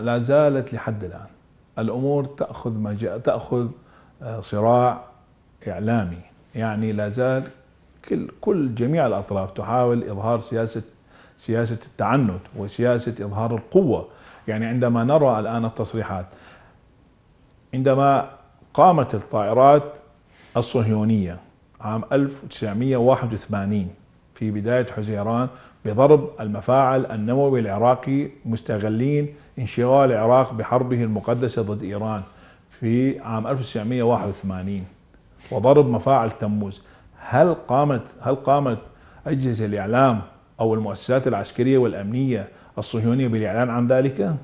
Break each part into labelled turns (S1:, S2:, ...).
S1: لا زالت لحد الآن الأمور تأخذ ما تأخذ آه، صراع إعلامي يعني لا زال كل كل جميع الأطراف تحاول إظهار سياسة سياسة التعنت وسياسة إظهار القوة يعني عندما نرى الآن التصريحات عندما قامت الطائرات الصهيونية عام 1981 في بداية حزيران بضرب المفاعل النووي العراقي مستغلين انشغال العراق بحربه المقدسة ضد إيران في عام 1981 وضرب مفاعل تموز هل قامت هل قامت أجهزة الإعلام أو المؤسسات العسكرية والأمنية الصهيونية بالإعلان عن ذلك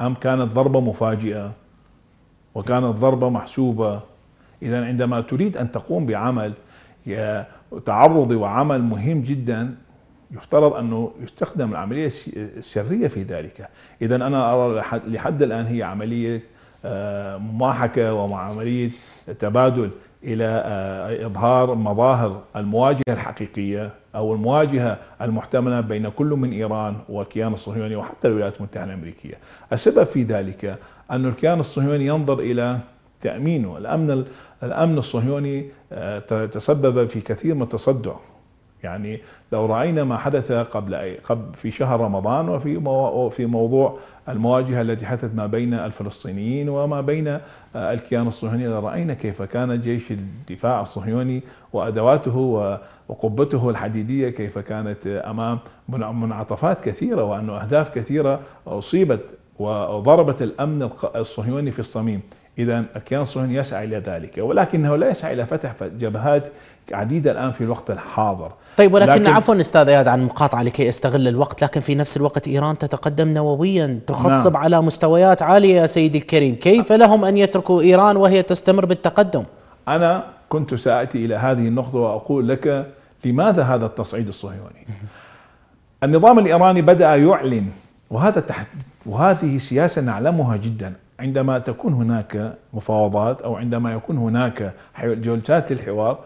S1: أم كانت ضربة مفاجئة وكانت ضربة محسوبة إذا عندما تريد أن تقوم بعمل تعرضي وعمل مهم جدا يفترض أنه يستخدم العملية السرية في ذلك إذا أنا أرى لحد الآن هي عملية آه، مماحكه وعملية تبادل إلى آه، إظهار مظاهر المواجهة الحقيقية أو المواجهة المحتملة بين كل من إيران والكيان الصهيوني وحتى الولايات المتحدة الأمريكية السبب في ذلك أن الكيان الصهيوني ينظر إلى تأمينه الأمن الأمن الصهيوني آه، تسبب في كثير من التصدع يعني لو رأينا ما حدث قبل أي قبل في شهر رمضان وفي وفي موضوع المواجهة التي حدثت ما بين الفلسطينيين وما بين آه، الكيان الصهيوني رأينا كيف كان جيش الدفاع الصهيوني وأدواته وقبته الحديدية كيف كانت أمام منعطفات كثيرة وأن أهداف كثيرة أصيبت وضربت الأمن الصهيوني في الصميم إذا الكيان الصهيوني يسعى إلى ذلك ولكنه لا يسعى إلى فتح جبهات عديدة الآن في الوقت الحاضر
S2: طيب ولكن لكن عفوا أستاذ إياد عن المقاطعة لكي أستغل الوقت لكن في نفس الوقت إيران تتقدم نوويا تخصب نعم. على مستويات عالية يا سيدي الكريم كيف لهم أن يتركوا إيران وهي تستمر بالتقدم
S1: أنا كنت سآتي إلى هذه النقطة وأقول لك لماذا هذا التصعيد الصهيوني النظام الإيراني بدأ يعلن وهذا تحت وهذه سياسة نعلمها جدا عندما تكون هناك مفاوضات أو عندما يكون هناك جلسات الحوار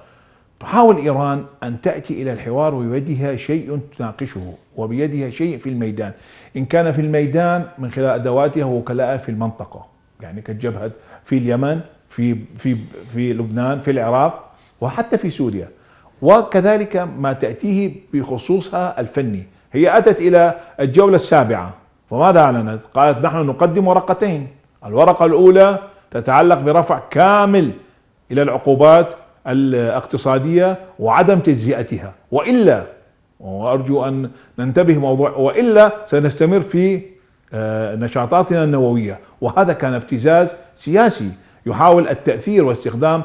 S1: تحاول إيران أن تأتي إلى الحوار وبيدها شيء تناقشه وبيدها شيء في الميدان إن كان في الميدان من خلال أدواتها ووكلائها في المنطقة يعني كجبهة في اليمن في, في, في لبنان في العراق وحتى في سوريا وكذلك ما تأتيه بخصوصها الفني هي أتت إلى الجولة السابعة فماذا أعلنت؟ قالت نحن نقدم ورقتين الورقة الأولى تتعلق برفع كامل إلى العقوبات الاقتصادية وعدم تجزئتها وإلا وأرجو أن ننتبه موضوع وإلا سنستمر في آه، نشاطاتنا النووية وهذا كان ابتزاز سياسي يحاول التأثير واستخدام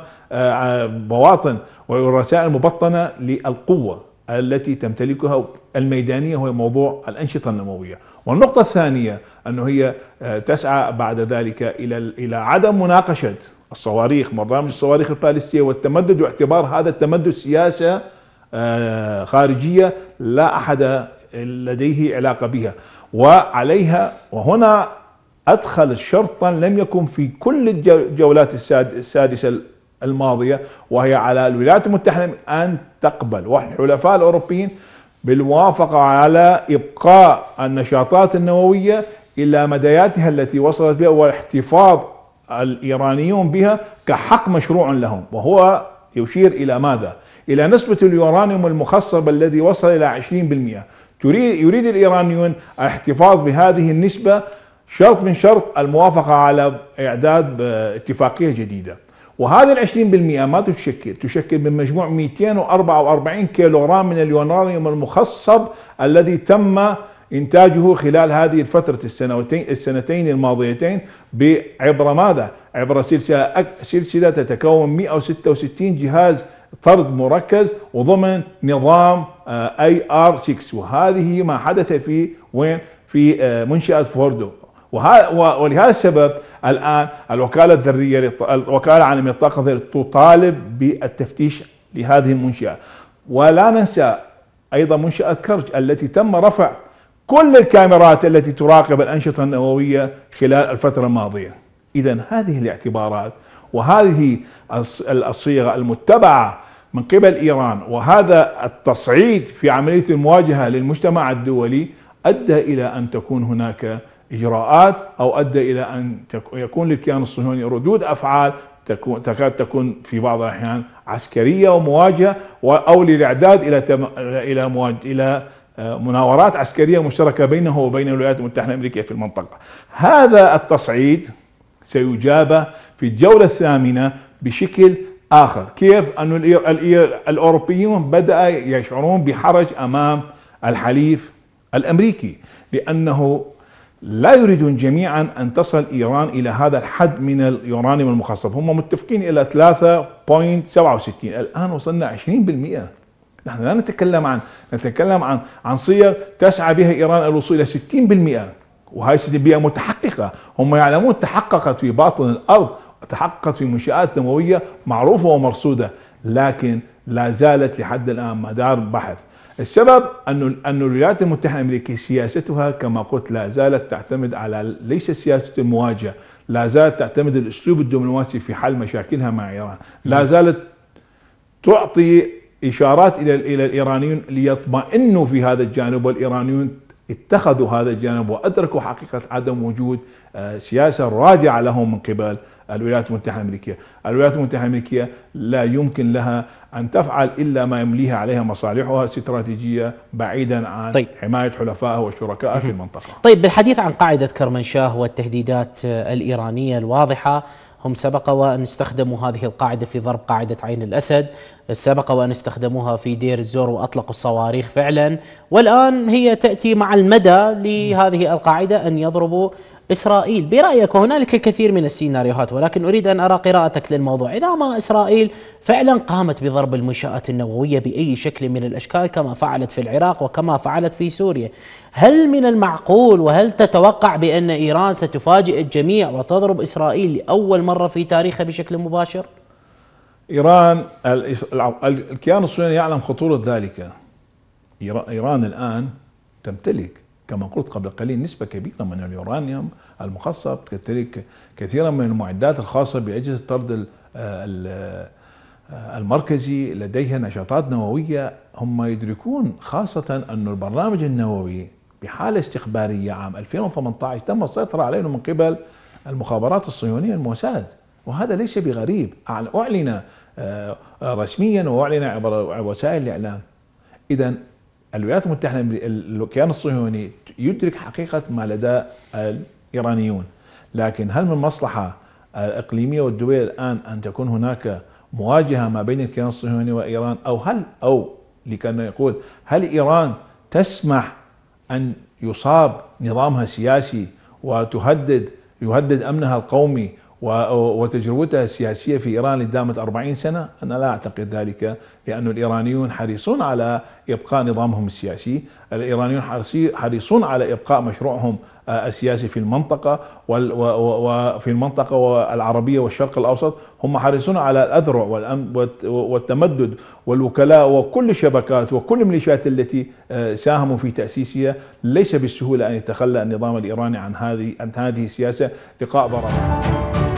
S1: بواطن آه، آه، والرسائل المبطنة للقوة التي تمتلكها الميدانية هو موضوع الأنشطة النموية والنقطة الثانية أنه هي آه، تسعى بعد ذلك إلى إلى عدم مناقشة الصواريخ برنامج الصواريخ البالستية والتمدد واعتبار هذا التمدد سياسة آه، خارجية لا أحد لديه علاقة بها وعليها وهنا أدخل شرطا لم يكن في كل الجولات السادسة الماضية وهي على الولايات المتحدة أن تقبل والحلفاء الأوروبيين بالموافقة على إبقاء النشاطات النووية إلى مداياتها التي وصلت بها والاحتفاظ الإيرانيون بها كحق مشروع لهم وهو يشير إلى ماذا؟ إلى نسبة اليورانيوم المخصب الذي وصل إلى 20% تريد يريد الإيرانيون الاحتفاظ بهذه النسبة شرط من شرط الموافقة على إعداد اتفاقية جديدة وهذه ال بالمئة ما تشكل تشكل من مجموع 244 كيلوغرام من اليورانيوم المخصب الذي تم إنتاجه خلال هذه الفترة السنوتين السنتين الماضيتين عبر ماذا؟ عبر سلسلة سلسلة تتكون 166 جهاز طرد مركز وضمن نظام آه، اي ار 6 وهذه ما حدث في وين؟ في آه، منشأة فوردو ولهذا السبب الآن الوكالة الذرية الوكالة العالمية للطاقة الذرية تطالب بالتفتيش لهذه المنشأة ولا ننسى أيضا منشأة كرج التي تم رفع كل الكاميرات التي تراقب الأنشطة النووية خلال الفترة الماضية إذا هذه الاعتبارات وهذه الصيغة المتبعة من قبل إيران وهذا التصعيد في عملية المواجهة للمجتمع الدولي أدى إلى أن تكون هناك إجراءات أو أدى إلى أن يكون للكيان الصهيوني ردود أفعال تكون تكاد تكون في بعض الأحيان عسكرية ومواجهة أو للإعداد إلى إلى إلى آه، مناورات عسكرية مشتركة بينه وبين الولايات المتحدة الأمريكية في المنطقة هذا التصعيد سيجاب في الجولة الثامنة بشكل آخر كيف أن الأوروبيون بدأ يشعرون بحرج أمام الحليف الأمريكي لأنه لا يريدون جميعا أن تصل إيران إلى هذا الحد من اليورانيوم المخصب هم متفقين إلى 3.67 الآن وصلنا 20% نحن لا نتكلم عن نتكلم عن عن صيغ تسعى بها إيران الوصول إلى 60% وهي 60% متحققة هم يعلمون تحققت في باطن الأرض تحققت في منشآت نووية معروفة ومرصودة لكن لا زالت لحد الآن مدار بحث السبب أن أن الولايات المتحدة الأمريكية سياستها كما قلت لا زالت تعتمد على ليس سياسة المواجهة لا زالت تعتمد الأسلوب الدبلوماسي في حل مشاكلها مع إيران لا نعم. زالت تعطي إشارات إلى إلى الإيرانيين ليطمئنوا في هذا الجانب والإيرانيون اتخذوا هذا الجانب وأدركوا حقيقة عدم وجود آه، سياسة رادعة لهم من قبل الولايات المتحدة الأمريكية الولايات المتحدة الأمريكية لا يمكن لها أن تفعل إلا ما يمليها عليها مصالحها الاستراتيجية بعيدا عن طيب. حماية حلفائها وشركائها
S2: في المنطقة طيب بالحديث عن قاعدة كرمنشاه والتهديدات الإيرانية الواضحة هم سبق وأن استخدموا هذه القاعدة في ضرب قاعدة عين الأسد سبق وأن استخدموها في دير الزور وأطلقوا الصواريخ فعلا والآن هي تأتي مع المدى لهذه القاعدة أن يضربوا إسرائيل برأيك وهنالك الكثير من السيناريوهات ولكن أريد أن أرى قراءتك للموضوع إذا ما إسرائيل فعلا قامت بضرب المنشآت النووية بأي شكل من الأشكال كما فعلت في العراق وكما فعلت في سوريا هل من المعقول وهل تتوقع بأن إيران ستفاجئ الجميع وتضرب إسرائيل لأول مرة في تاريخها بشكل مباشر؟
S1: إيران الكيان الصهيوني يعلم خطورة ذلك إيران الآن تمتلك كما قلت قبل قليل نسبة كبيرة من اليورانيوم المخصب تمتلك كثيرا من المعدات الخاصة بأجهزة الطرد آه، آه، المركزي لديها نشاطات نووية هم يدركون خاصة أن البرنامج النووي بحالة استخبارية عام 2018 تم السيطرة عليه من قبل المخابرات الصهيونية الموساد وهذا ليس بغريب أعلن آه، رسميا وأعلن عبر وسائل الإعلام إذا الولايات المتحدة الكيان الصهيوني يدرك حقيقة ما لدى الإيرانيون لكن هل من مصلحة الإقليمية والدولية الآن أن تكون هناك مواجهة ما بين الكيان الصهيوني وإيران أو هل أو لكأنه يقول هل إيران تسمح أن يصاب نظامها السياسي وتهدد يهدد أمنها القومي وتجربتها السياسية في إيران لدامة 40 سنة أنا لا أعتقد ذلك لأن الإيرانيون حريصون على إبقاء نظامهم السياسي الإيرانيون حريصون على إبقاء مشروعهم آه، السياسي في المنطقة وفي المنطقة العربية والشرق الأوسط هم حريصون على الأذرع والتمدد والوكلاء وكل الشبكات وكل الميليشيات التي آه، ساهموا في تأسيسها ليس بالسهولة أن يتخلى النظام الإيراني عن هذه عن هذه السياسة لقاء ضرر.